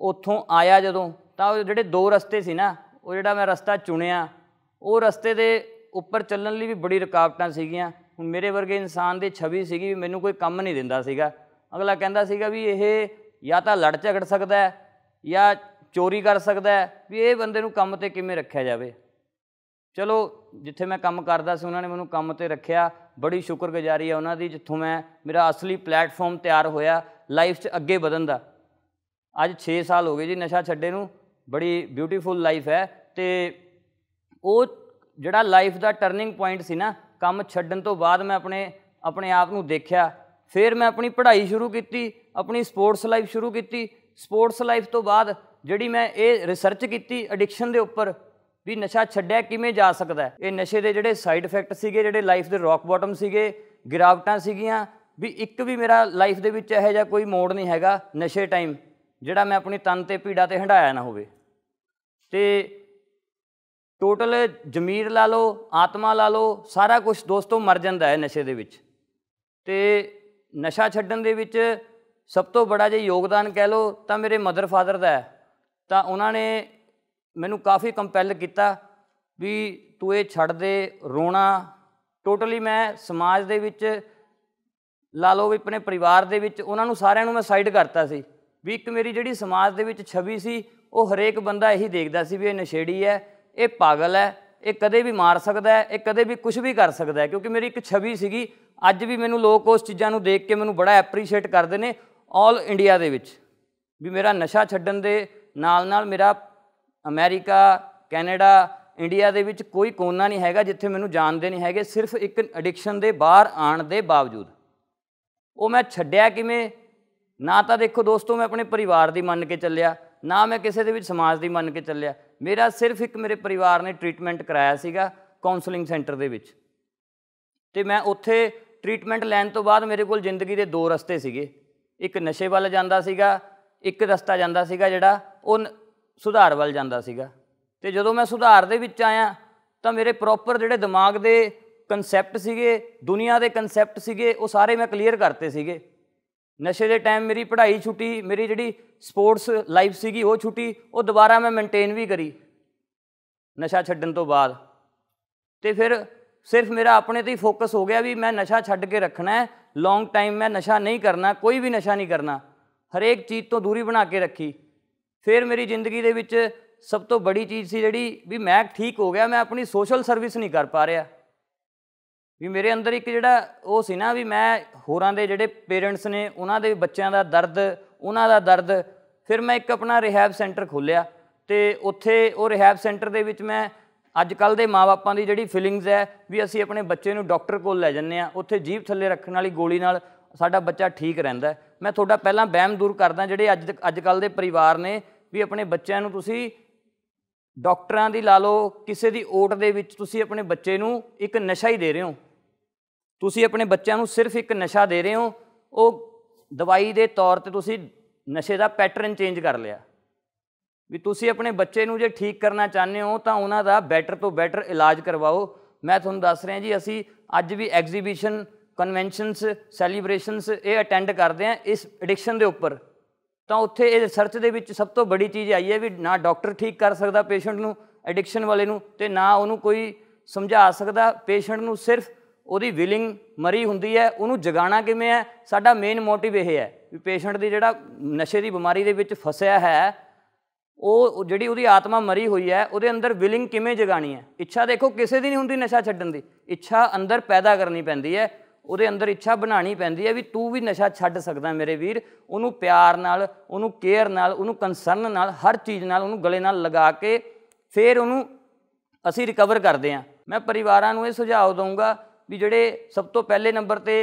ਉੱਥੋਂ ਆਇਆ ਜਦੋਂ ਤਾਂ ਉਹ ਜਿਹੜੇ ਦੋ ਰਸਤੇ ਸੀ ਨਾ ਉਹ ਜਿਹੜਾ ਮੈਂ ਰਸਤਾ ਚੁਣਿਆ ਉਹ ਰਸਤੇ ਦੇ ਉੱਪਰ ਚੱਲਣ ਲਈ ਵੀ ਬੜੀ ਰੁਕਾਵਟਾਂ ਸੀਗੀਆਂ ਹੁਣ ਮੇਰੇ ਵਰਗੇ ਇਨਸਾਨ ਦੀ ਛਵੀ ਸੀਗੀ ਵੀ ਮੈਨੂੰ ਕੋਈ ਕੰਮ ਨਹੀਂ ਦਿੰਦਾ ਸੀਗਾ ਅਗਲਾ ਕਹਿੰਦਾ ਸੀਗਾ ਵੀ ਇਹ ਜਾਂ ਤਾਂ ਲੜ ਝਗੜ ਸਕਦਾ ਹੈ ਜਾਂ ਚੋਰੀ ਕਰ ਸਕਦਾ ਹੈ ਵੀ ਇਹ ਬੰਦੇ ਨੂੰ ਕੰਮ ਤੇ ਕਿਵੇਂ ਰੱਖਿਆ ਜਾਵੇ ਚਲੋ ਜਿੱਥੇ ਮੈਂ ਕੰਮ ਕਰਦਾ ਸੀ ਉਹਨਾਂ ਨੇ ਮੈਨੂੰ ਕੰਮ ਤੇ ਰੱਖਿਆ ਬੜੀ ਸ਼ੁਕਰਗੁਜ਼ਾਰੀ ਹੈ ਉਹਨਾਂ ਦੀ ਜਿੱਥੋਂ ਮੈਂ ਮੇਰਾ ਅਸਲੀ ਪਲੇਟਫਾਰਮ ਤਿਆਰ ਹੋਇਆ ਲਾਈਫ 'ਚ ਅੱਗੇ ਵਧਣ ਦਾ ਅੱਜ 6 ਸਾਲ ਹੋ ਗਏ ਜੀ ਨਸ਼ਾ ਛੱਡੇ ਨੂੰ ਬੜੀ ਬਿਊਟੀਫੁਲ ਲਾਈਫ ਹੈ ਤੇ ਉਹ ਜਿਹੜਾ ਲਾਈਫ ਦਾ ਟਰਨਿੰਗ ਪੁਆਇੰਟ ਸੀ ਨਾ ਕੰਮ ਛੱਡਣ ਤੋਂ ਬਾਅਦ ਮੈਂ ਆਪਣੇ ਆਪਣੇ ਆਪ ਨੂੰ ਦੇਖਿਆ ਫਿਰ ਮੈਂ ਆਪਣੀ ਪੜ੍ਹਾਈ ਸ਼ੁਰੂ ਕੀਤੀ ਆਪਣੀ ਸਪੋਰਟਸ ਲਾਈਫ ਸ਼ੁਰੂ ਕੀਤੀ ਸਪੋਰਟਸ ਲਾਈਫ ਤੋਂ ਬਾਅਦ ਜਿਹੜੀ ਮੈਂ ਇਹ ਰਿਸਰਚ ਕੀਤੀ ਐਡਿਕਸ਼ਨ ਦੇ ਉੱਪਰ ਵੀ ਨਸ਼ਾ ਛੱਡਿਆ ਕਿਵੇਂ ਜਾ ਸਕਦਾ ਇਹ ਨਸ਼ੇ ਦੇ ਜਿਹੜੇ ਸਾਈਡ ਇਫੈਕਟ ਸੀਗੇ ਜਿਹੜੇ ਲਾਈਫ ਦੇ ਰੌਕ ਬਾਟਮ ਸੀਗੇ ਗਿਰਾਵਟਾਂ ਸੀਗੀਆਂ ਵੀ ਇੱਕ ਵੀ ਮੇਰਾ ਲਾਈਫ ਦੇ ਵਿੱਚ ਇਹੋ ਜਿਹਾ ਕੋਈ ਮੋੜ ਨਹੀਂ ਹੈਗਾ ਨਸ਼ੇ ਟਾਈਮ ਜਿਹੜਾ ਮੈਂ ਆਪਣੀ ਤਨ ਤੇ ਪੀੜਾ ਤੇ ਹੰਡਾਇਆ ਨਾ ਹੋਵੇ ਤੇ ਟੋਟਲ ਜ਼ਮੀਰ ਲਾ ਲਓ ਆਤਮਾ ਲਾ ਲਓ ਸਾਰਾ ਕੁਝ ਦੋਸਤੋ ਮਰ ਜਾਂਦਾ ਹੈ ਨਸ਼ੇ ਦੇ ਵਿੱਚ ਤੇ ਨਸ਼ਾ ਛੱਡਣ ਦੇ ਵਿੱਚ ਸਭ ਤੋਂ ਬੜਾ ਜੇ ਯੋਗਦਾਨ ਕਹਿ ਲਓ ਤਾਂ ਮੇਰੇ ਮਦਰ ਫਾਦਰ ਦਾ ਹੈ ਤਾਂ ਉਹਨਾਂ ਨੇ ਮੈਨੂੰ ਕਾਫੀ ਕੰਪੈਲ ਕੀਤਾ ਵੀ ਤੂੰ ਇਹ ਛੱਡ ਦੇ ਰੋਣਾ ਟੋਟਲੀ ਮੈਂ ਸਮਾਜ ਦੇ ਵਿੱਚ ਲਾ ਲਓ ਵੀ ਆਪਣੇ ਪਰਿਵਾਰ ਦੇ ਵਿੱਚ ਉਹਨਾਂ ਨੂੰ ਸਾਰਿਆਂ ਨੂੰ ਮੈਂ ਸਾਈਡ ਕਰਤਾ ਸੀ ਵੀ ਇੱਕ ਮੇਰੀ ਜਿਹੜੀ ਸਮਾਜ ਦੇ ਵਿੱਚ ਛਵੀ ਸੀ ਉਹ ਹਰੇਕ ਬੰਦਾ ਇਹੀ ਦੇਖਦਾ ਸੀ ਵੀ ਇਹ ਨਸ਼ੇੜੀ ਹੈ ਇਹ ਪਾਗਲ ਹੈ ਇਹ ਕਦੇ ਵੀ ਮਾਰ ਸਕਦਾ ਹੈ ਇਹ ਕਦੇ ਵੀ ਕੁਝ ਵੀ ਕਰ ਸਕਦਾ ਹੈ ਕਿਉਂਕਿ ਮੇਰੀ ਇੱਕ ਛਵੀ ਸੀਗੀ ਅੱਜ ਵੀ ਮੈਨੂੰ ਲੋਕ ਉਸ ਚੀਜ਼ਾਂ ਨੂੰ ਦੇਖ ਕੇ ਮੈਨੂੰ ਬੜਾ ਐਪਰੀਸ਼ੀਏਟ ਕਰਦੇ ਨੇ ਆਲ ਇੰਡੀਆ ਦੇ ਵਿੱਚ ਵੀ ਮੇਰਾ ਨਸ਼ਾ ਛੱਡਣ ਦੇ ਨਾਲ ਨਾਲ ਮੇਰਾ ਅਮਰੀਕਾ ਕੈਨੇਡਾ ਇੰਡੀਆ ਦੇ ਵਿੱਚ ਕੋਈ ਕੋਨਾ ਨਹੀਂ ਹੈਗਾ ਜਿੱਥੇ ਮੈਨੂੰ ਜਾਣਦੇ ਨਹੀਂ ਹੈਗੇ ਸਿਰਫ ਇੱਕ ਐਡਿਕਸ਼ਨ ਦੇ ਬਾਹਰ ਆਣ ਦੇ ਬਾਵਜੂਦ ਉਹ ਮੈਂ ਛੱਡਿਆ ਕਿਵੇਂ ਨਾ ਤਾਂ ਦੇਖੋ ਦੋਸਤੋ ਮੈਂ ਆਪਣੇ ਪਰਿਵਾਰ ਦੀ ਮੰਨ ਕੇ ਚੱਲਿਆ ਨਾ ਮੈਂ ਕਿਸੇ ਦੇ ਵਿੱਚ ਸਮਾਜ ਦੀ ਮੰਨ ਕੇ ਚੱਲਿਆ ਮੇਰਾ ਸਿਰਫ ਇੱਕ ਮੇਰੇ ਪਰਿਵਾਰ ਨੇ ਟ੍ਰੀਟਮੈਂਟ ਕਰਾਇਆ ਸੀਗਾ ਕਾਉਂਸਲਿੰਗ ਸੈਂਟਰ ਦੇ ਵਿੱਚ ਤੇ ਮੈਂ ਉੱਥੇ ਟ੍ਰੀਟਮੈਂਟ ਲੈਣ ਤੋਂ ਬਾਅਦ ਮੇਰੇ ਕੋਲ ਜ਼ਿੰਦਗੀ ਦੇ ਦੋ ਰਸਤੇ ਸੀਗੇ ਇੱਕ ਨਸ਼ੇ ਵੱਲ ਜਾਂਦਾ ਸੀਗਾ ਇੱਕ ਰਸਤਾ ਜਾਂਦਾ ਸੀਗਾ ਜਿਹੜਾ ਉਹ ਸੁਧਾਰ ਵੱਲ ਜਾਂਦਾ ਸੀਗਾ ਤੇ ਜਦੋਂ ਮੈਂ ਸੁਧਾਰ ਦੇ ਵਿੱਚ ਆਇਆ ਤਾਂ ਮੇਰੇ ਪ੍ਰੋਪਰ ਜਿਹੜੇ ਦਿਮਾਗ ਦੇ ਕਨਸੈਪਟ ਸੀਗੇ ਦੁਨੀਆ ਦੇ ਕਨਸੈਪਟ ਸੀਗੇ ਉਹ ਸਾਰੇ ਮੈਂ ਕਲੀਅਰ ਕਰਤੇ ਸੀਗੇ ਨਸ਼ੇ ਦੇ ਟਾਈਮ ਮੇਰੀ ਪੜ੍ਹਾਈ ਛੁੱਟੀ ਮੇਰੀ ਜਿਹੜੀ ਸਪੋਰਟਸ ਲਾਈਫ ਸੀਗੀ ਉਹ ਛੁੱਟੀ ਉਹ ਦੁਬਾਰਾ ਮੈਂ ਮੇਨਟੇਨ ਵੀ ਕਰੀ ਨਸ਼ਾ ਛੱਡਣ ਤੋਂ ਬਾਅਦ ਤੇ ਫਿਰ ਸਿਰਫ ਮੇਰਾ ਆਪਣੇ ਤੇ ਹੀ ਫੋਕਸ ਹੋ ਗਿਆ ਵੀ ਮੈਂ ਨਸ਼ਾ ਛੱਡ ਕੇ ਰੱਖਣਾ ਹੈ ਲੌਂਗ ਟਾਈਮ ਮੈਂ ਨਸ਼ਾ ਨਹੀਂ ਕਰਨਾ ਕੋਈ ਵੀ ਨਸ਼ਾ ਨਹੀਂ ਕਰਨਾ ਹਰੇਕ ਚੀਜ਼ ਤੋਂ ਦੂਰੀ ਬਣਾ ਕੇ ਰੱਖੀ ਫਿਰ ਮੇਰੀ ਜ਼ਿੰਦਗੀ ਦੇ ਵਿੱਚ ਸਭ ਤੋਂ ਬੜੀ ਚੀਜ਼ ਸੀ ਜਿਹੜੀ ਵੀ ਮੈਂ ਠੀਕ ਹੋ ਗਿਆ ਮੈਂ ਆਪਣੀ ਸੋਸ਼ਲ ਸਰਵਿਸ ਨਹੀਂ ਕਰ ਪਾ ਰਿਹਾ ਵੀ ਮੇਰੇ ਅੰਦਰ ਇੱਕ ਜਿਹੜਾ ਉਹ ਸੀ ਨਾ ਵੀ ਮੈਂ ਹੋਰਾਂ ਦੇ ਜਿਹੜੇ ਪੇਰੈਂਟਸ ਨੇ ਉਹਨਾਂ ਦੇ ਬੱਚਿਆਂ ਦਾ ਦਰਦ ਉਹਨਾਂ ਦਾ ਦਰਦ ਫਿਰ ਮੈਂ ਇੱਕ ਆਪਣਾ ਰਿਹੈਬ ਸੈਂਟਰ ਖੋਲਿਆ ਤੇ ਉੱਥੇ ਉਹ ਰਿਹੈਬ ਸੈਂਟਰ ਦੇ ਵਿੱਚ ਮੈਂ ਅੱਜ ਕੱਲ ਦੇ ਮਾਪਿਆਂ ਦੀ ਜਿਹੜੀ ਫੀਲਿੰਗਸ ਹੈ ਵੀ ਅਸੀਂ ਆਪਣੇ ਬੱਚੇ ਨੂੰ ਡਾਕਟਰ ਕੋਲ ਲੈ ਜੰਨੇ ਆ ਉੱਥੇ ਜੀਭ ਥੱਲੇ ਰੱਖਣ ਵਾਲੀ ਗੋਲੀ ਨਾਲ ਸਾਡਾ ਬੱਚਾ ਠੀਕ ਰਹਿੰਦਾ ਮੈਂ ਤੁਹਾਡਾ ਪਹਿਲਾਂ ਬਹਿਮ ਦੂਰ ਕਰਦਾ ਜਿਹੜੇ ਅੱਜ ਅੱਜ ਕੱਲ ਦੇ ਪਰਿਵਾਰ ਨੇ ਵੀ ਆਪਣੇ ਬੱਚਿਆਂ ਨੂੰ ਤੁਸੀਂ ਡਾਕਟਰਾਂ ਦੀ ਲਾ ਲਓ ਕਿਸੇ ਦੀ ਓਟ ਦੇ ਵਿੱਚ ਤੁਸੀਂ ਆਪਣੇ ਬੱਚੇ ਨੂੰ ਇੱਕ ਨਸ਼ਾ ਹੀ ਦੇ ਰਹੇ ਹੋ ਤੁਸੀਂ ਆਪਣੇ ਬੱਚਿਆਂ ਨੂੰ ਸਿਰਫ ਇੱਕ ਨਸ਼ਾ ਦੇ ਰਹੇ ਹੋ ਉਹ ਦਵਾਈ ਦੇ ਤੌਰ ਤੇ ਤੁਸੀਂ ਨਸ਼ੇ ਦਾ ਪੈਟਰਨ ਚੇਂਜ ਕਰ ਲਿਆ ਵੀ ਤੁਸੀਂ ਆਪਣੇ ਬੱਚੇ ਨੂੰ ਜੇ ਠੀਕ ਕਰਨਾ ਚਾਹੁੰਦੇ ਹੋ ਤਾਂ ਉਹਨਾਂ ਦਾ ਬੈਟਰ ਤੋਂ ਬੈਟਰ ਇਲਾਜ ਕਰਵਾਓ ਮੈਂ ਤੁਹਾਨੂੰ ਦੱਸ ਰਿਹਾ ਜੀ ਅਸੀਂ ਅੱਜ ਵੀ ਐਗਜ਼ੀਬਿਸ਼ਨ ਕਨਵੈਨਸ਼ਨਸ ਸੈਲੀਬ੍ਰੇਸ਼ਨਸ ਇਹ ਅਟੈਂਡ ਕਰਦੇ ਆ ਇਸ ਐਡਿਕਸ਼ਨ ਦੇ ਉੱਪਰ ਤਾਂ ਉੱਥੇ ਇਹ ਰਿਸਰਚ ਦੇ ਵਿੱਚ ਸਭ ਤੋਂ ਬੜੀ ਚੀਜ਼ ਆਈ ਹੈ ਵੀ ਨਾ ਡਾਕਟਰ ਠੀਕ ਕਰ ਸਕਦਾ ਪੇਸ਼ੈਂਟ ਨੂੰ ਐਡਿਕਸ਼ਨ ਵਾਲੇ ਨੂੰ ਤੇ ਨਾ ਉਹਨੂੰ ਕੋਈ ਸਮਝਾ ਸਕਦਾ ਪੇਸ਼ੈਂਟ ਨੂੰ ਸਿਰਫ ਉਹਦੀ ਵਿਲਿੰਗ ਮਰੀ ਹੁੰਦੀ ਹੈ ਉਹਨੂੰ ਜਗਾਣਾ ਕਿਵੇਂ ਹੈ ਸਾਡਾ ਮੇਨ ਮੋਟਿਵ ਇਹ ਹੈ ਵੀ ਪੇਸ਼ੈਂਟ ਦੀ ਜਿਹੜਾ ਨਸ਼ੇ ਦੀ ਬਿਮਾਰੀ ਦੇ ਵਿੱਚ ਫਸਿਆ ਹੈ ਉਹ ਜਿਹੜੀ ਉਹਦੀ ਆਤਮਾ ਮਰੀ ਹੋਈ ਹੈ ਉਹਦੇ ਅੰਦਰ ਵਿਲਿੰਗ ਕਿਵੇਂ ਜਗਾਣੀ ਹੈ ਇੱਛਾ ਦੇਖੋ ਕਿਸੇ ਦੀ ਨਹੀਂ ਹੁੰਦੀ ਨਸ਼ਾ ਛੱਡਣ ਦੀ ਇੱਛਾ ਅੰਦਰ ਪੈਦਾ ਕਰਨੀ ਪੈਂਦੀ ਹੈ ਉਹਦੇ ਅੰਦਰ ਇੱਛਾ ਬਣਾਣੀ ਪੈਂਦੀ ਹੈ ਵੀ ਤੂੰ ਵੀ ਨਸ਼ਾ ਛੱਡ ਸਕਦਾ ਮੇਰੇ ਵੀਰ ਉਹਨੂੰ ਪਿਆਰ ਨਾਲ ਉਹਨੂੰ ਕੇਅਰ ਨਾਲ ਉਹਨੂੰ ਕੰਸਰਨ ਨਾਲ ਹਰ ਚੀਜ਼ ਨਾਲ ਉਹਨੂੰ ਗਲੇ ਨਾਲ ਲਗਾ ਕੇ ਫਿਰ ਉਹਨੂੰ ਅਸੀਂ ਰਿਕਵਰ ਕਰਦੇ ਹਾਂ ਮੈਂ ਪਰਿਵਾਰਾਂ ਨੂੰ ਇਹ ਸੁਝਾਅ ਦਊਂਗਾ ਵੀ ਜਿਹੜੇ ਸਭ ਤੋਂ ਪਹਿਲੇ ਨੰਬਰ ਤੇ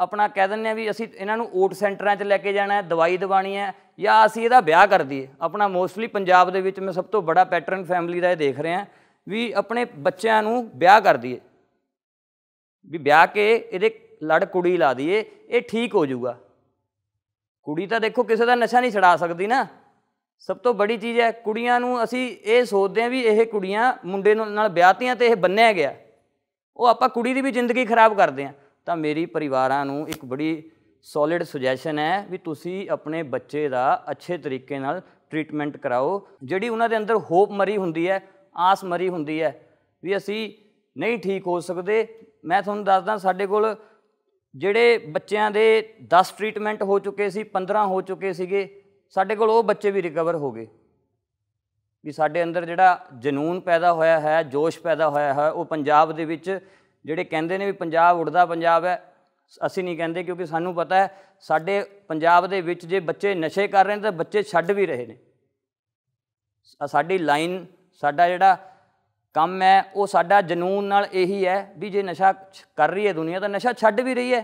ਆਪਣਾ ਕਹਿ ਦਿੰਨੇ ਆ ਵੀ ਅਸੀਂ ਇਹਨਾਂ ਨੂੰ ਓਟ ਸੈਂਟਰਾਂ 'ਚ ਲੈ ਕੇ ਜਾਣਾ ਹੈ ਦਵਾਈ ਦਿਵਾਣੀ ਹੈ ਜਾਂ ਅਸੀਂ ਇਹਦਾ ਵਿਆਹ ਕਰ ਦਈਏ ਆਪਣਾ ਮੋਸਟਲੀ ਪੰਜਾਬ ਦੇ ਵਿੱਚ ਮੈਂ ਸਭ ਤੋਂ ਬੜਾ ਪੈਟਰਨ ਫੈਮਿਲੀ ਦਾ ਇਹ ਦੇਖ ਰਿਹਾ ਵੀ ਆਪਣੇ ਬੱਚਿਆਂ ਨੂੰ ਵਿਆਹ ਕਰ ਦਈਏ ਵੀ ਵਿਆਹ ਕੇ ਇਹਦੇ ਲੜ ਕੁੜੀ ਲਾ ਦਈਏ ਇਹ ਠੀਕ ਹੋ ਜਾਊਗਾ ਕੁੜੀ ਤਾਂ ਦੇਖੋ ਕਿਸੇ ਦਾ ਨਸ਼ਾ ਨਹੀਂ ਛਡਾ ਸਕਦੀ ਨਾ ਸਭ ਤੋਂ ਬੜੀ ਚੀਜ਼ ਹੈ ਕੁੜੀਆਂ ਨੂੰ ਅਸੀਂ ਇਹ ਸੋਚਦੇ ਹਾਂ ਵੀ ਇਹ ਕੁੜੀਆਂ ਮੁੰਡੇ ਨਾਲ ਵਿਆਹਤੀਆਂ ਤੇ ਇਹ ਬੰਨਿਆ ਗਿਆ ਉਹ ਆਪਾਂ ਕੁੜੀ ਦੀ ਵੀ ਜ਼ਿੰਦਗੀ ਖਰਾਬ ਕਰਦੇ ਆ ਤਾਂ ਮੇਰੀ ਪਰਿਵਾਰਾਂ ਨੂੰ ਇੱਕ ਬੜੀ ਸੋਲਿਡ ਸੁਜੈਸ਼ਨ ਹੈ ਵੀ ਤੁਸੀਂ ਆਪਣੇ ਬੱਚੇ ਦਾ ਅੱਛੇ ਤਰੀਕੇ ਨਾਲ ਟ੍ਰੀਟਮੈਂਟ ਕਰਾਓ ਜਿਹੜੀ ਉਹਨਾਂ ਦੇ ਅੰਦਰ ਹੋਪ ਮਰੀ ਹੁੰਦੀ ਹੈ ਆਸ ਮਰੀ ਹੁੰਦੀ ਹੈ ਵੀ ਅਸੀਂ ਨਹੀਂ ਠੀਕ ਹੋ ਸਕਦੇ ਮੈਂ ਤੁਹਾਨੂੰ ਦੱਸਦਾ ਸਾਡੇ ਕੋਲ ਜਿਹੜੇ ਬੱਚਿਆਂ ਦੇ 10 ਟ੍ਰੀਟਮੈਂਟ ਹੋ ਚੁੱਕੇ ਸੀ 15 ਹੋ ਚੁੱਕੇ ਸੀਗੇ ਸਾਡੇ ਕੋਲ ਉਹ ਬੱਚੇ ਵੀ ਰਿਕਵਰ ਹੋ ਗਏ ਵੀ ਸਾਡੇ ਅੰਦਰ ਜਿਹੜਾ ਜਨੂਨ ਪੈਦਾ ਹੋਇਆ ਹੈ ਜੋਸ਼ ਪੈਦਾ ਹੋਇਆ ਹੈ ਉਹ ਪੰਜਾਬ ਦੇ ਵਿੱਚ ਜਿਹੜੇ ਕਹਿੰਦੇ ਨੇ ਵੀ ਪੰਜਾਬ ਉੜਦਾ ਪੰਜਾਬ ਹੈ ਅਸੀਂ ਨਹੀਂ ਕਹਿੰਦੇ ਕਿਉਂਕਿ ਸਾਨੂੰ ਪਤਾ ਹੈ ਸਾਡੇ ਪੰਜਾਬ ਦੇ ਵਿੱਚ ਜੇ ਬੱਚੇ ਨਸ਼ੇ ਕਰ ਰਹੇ ਨੇ ਤਾਂ ਬੱਚੇ ਛੱਡ ਵੀ ਰਹੇ ਨੇ ਸਾਡੀ ਲਾਈਨ ਸਾਡਾ ਜਿਹੜਾ ਕੰਮ ਹੈ ਉਹ ਸਾਡਾ ਜਨੂਨ ਨਾਲ ਇਹੀ ਹੈ ਵੀ ਜੇ ਨਸ਼ਾ ਕਰ ਰਹੀ ਹੈ ਦੁਨੀਆ ਤਾਂ ਨਸ਼ਾ ਛੱਡ ਵੀ ਰਹੀ ਹੈ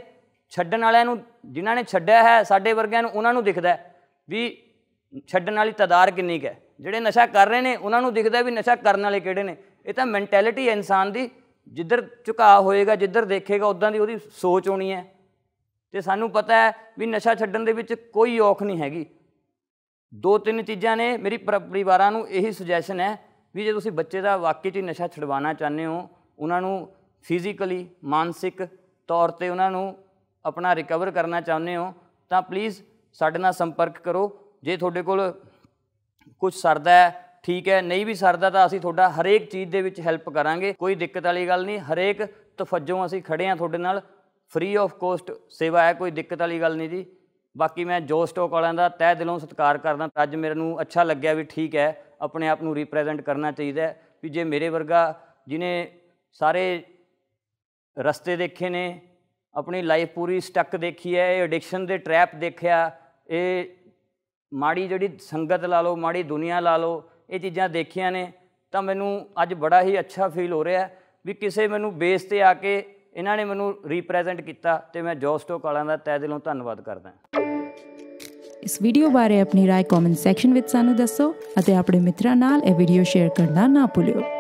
ਛੱਡਣ ਵਾਲਿਆਂ ਨੂੰ ਜਿਨ੍ਹਾਂ ਨੇ ਛੱਡਿਆ ਹੈ ਸਾਡੇ ਵਰਗਿਆਂ ਨੂੰ ਉਹਨਾਂ ਨੂੰ ਦਿਖਦਾ ਵੀ ਛੱਡਣ ਵਾਲੀ ਤਦਾਰ ਕਿੰਨੀ ਹੈ ਜਿਹੜੇ ਨਸ਼ਾ ਕਰ ਰਹੇ ਨੇ ਉਹਨਾਂ ਨੂੰ ਦਿਖਦਾ ਵੀ ਨਸ਼ਾ ਕਰਨ ਵਾਲੇ ਕਿਹੜੇ ਨੇ ਇਹ ਤਾਂ ਮੈਂਟੈਲਿਟੀ ਹੈ ਇਨਸਾਨ ਦੀ ਜਿੱਧਰ ਝੁਕਾ ਹੋਏਗਾ ਜਿੱਧਰ ਦੇਖੇਗਾ ਉਦਾਂ ਦੀ ਉਹਦੀ ਸੋਚ ਹੋਣੀ ਹੈ ਤੇ ਸਾਨੂੰ ਪਤਾ ਹੈ ਵੀ ਨਸ਼ਾ ਛੱਡਣ ਦੇ ਵਿੱਚ ਕੋਈ ਔਖ ਨਹੀਂ ਹੈਗੀ ਦੋ ਤਿੰਨ ਚੀਜ਼ਾਂ ਨੇ ਮੇਰੀ ਪਰਿਵਾਰਾਂ ਨੂੰ ਇਹੀ ਸੁਜੈਸ਼ਨ ਹੈ ਵੀ ਜੇ ਤੁਸੀਂ ਬੱਚੇ ਦਾ ਵਾਕਈ 'ਚ ਨਸ਼ਾ ਛਡਵਾਉਣਾ ਚਾਹੁੰਦੇ ਹੋ ਉਹਨਾਂ ਨੂੰ ਫਿਜ਼ੀਕਲੀ ਮਾਨਸਿਕ ਤੌਰ ਤੇ ਉਹਨਾਂ ਨੂੰ ਆਪਣਾ ਰਿਕਵਰ ਕਰਨਾ ਚਾਹੁੰਦੇ ਹੋ ਤਾਂ ਪਲੀਜ਼ ਸਾਡੇ ਨਾਲ ਸੰਪਰਕ ਕਰੋ ਜੇ ਤੁਹਾਡੇ ਕੋਲ ਕੁਝ ਸਰਦਾ ਹੈ ਠੀਕ ਹੈ ਨਹੀਂ ਵੀ ਸਰਦਾ ਤਾਂ ਅਸੀਂ ਤੁਹਾਡਾ ਹਰੇਕ ਚੀਜ਼ ਦੇ ਵਿੱਚ ਹੈਲਪ ਕਰਾਂਗੇ ਕੋਈ ਦਿੱਕਤ ਵਾਲੀ ਗੱਲ ਨਹੀਂ ਹਰੇਕ ਤਫੱਜੋਂ ਅਸੀਂ ਖੜੇ ਆ ਤੁਹਾਡੇ ਨਾਲ ਫ੍ਰੀ ਆਫ ਕੋਸਟ ਸੇਵਾ ਹੈ ਕੋਈ ਦਿੱਕਤ ਵਾਲੀ ਗੱਲ ਨਹੀਂ ਜੀ ਬਾਕੀ ਮੈਂ ਜੋ ਸਟੋਕ ਵਾਲਿਆਂ ਦਾ ਤਹਿ ਦਿਲੋਂ ਸਤਿਕਾਰ ਕਰਦਾ ਅੱਜ ਮੇਰੇ ਨੂੰ ਅੱਛਾ ਲੱਗਿਆ ਵੀ ਠੀਕ ਹੈ ਆਪਣੇ ਆਪ ਨੂੰ ਰਿਪਰੈਜ਼ੈਂਟ ਕਰਨਾ ਚਾਹੀਦਾ ਹੈ ਵੀ ਜੇ ਮੇਰੇ ਵਰਗਾ ਜਿਨੇ ਸਾਰੇ ਰਸਤੇ ਦੇਖੇ ਨੇ ਆਪਣੀ ਲਾਈਫ ਪੂਰੀ ਸਟਕ ਦੇਖੀ ਹੈ ਇਹ ਐਡਿਕਸ਼ਨ ਦੇ ਟ੍ਰੈਪ ਦੇਖਿਆ ਇਹ ਮਾੜੀ ਜਿਹੜੀ ਸੰਗਤ ਲਾ ਲਓ ਮਾੜੀ ਦੁਨੀਆ ਲਾ ਲਓ ਇਹ ਚੀਜ਼ਾਂ ਦੇਖੀਆਂ ਨੇ ਤਾਂ ਮੈਨੂੰ ਅੱਜ ਬੜਾ ਹੀ ਅੱਛਾ ਫੀਲ ਹੋ ਰਿਹਾ ਵੀ ਕਿਸੇ ਮੈਨੂੰ ਬੇਸ ਤੇ ਆ ਕੇ ਇਹਨਾਂ ਨੇ ਮੈਨੂੰ ਰਿਪਰੈਜ਼ੈਂਟ ਕੀਤਾ ਤੇ ਮੈਂ ਜੋਸਟੋ ਵਾਲਿਆਂ ਦਾ ਤਹਿ ਦਿਲੋਂ ਧੰਨਵਾਦ ਕਰਦਾ ਇਸ ਵੀਡੀਓ ਬਾਰੇ ਆਪਣੀ رائے ਕਮੈਂਟ ਸੈਕਸ਼ਨ ਵਿੱਚ ਸਾਨੂੰ ਦੱਸੋ ਅਤੇ ਆਪਣੇ ਮਿੱਤਰਾਂ ਨਾਲ ਇਹ ਵੀਡੀਓ ਸ਼ੇਅਰ ਕਰਨਾ ਨਾ ਭੁੱਲਿਓ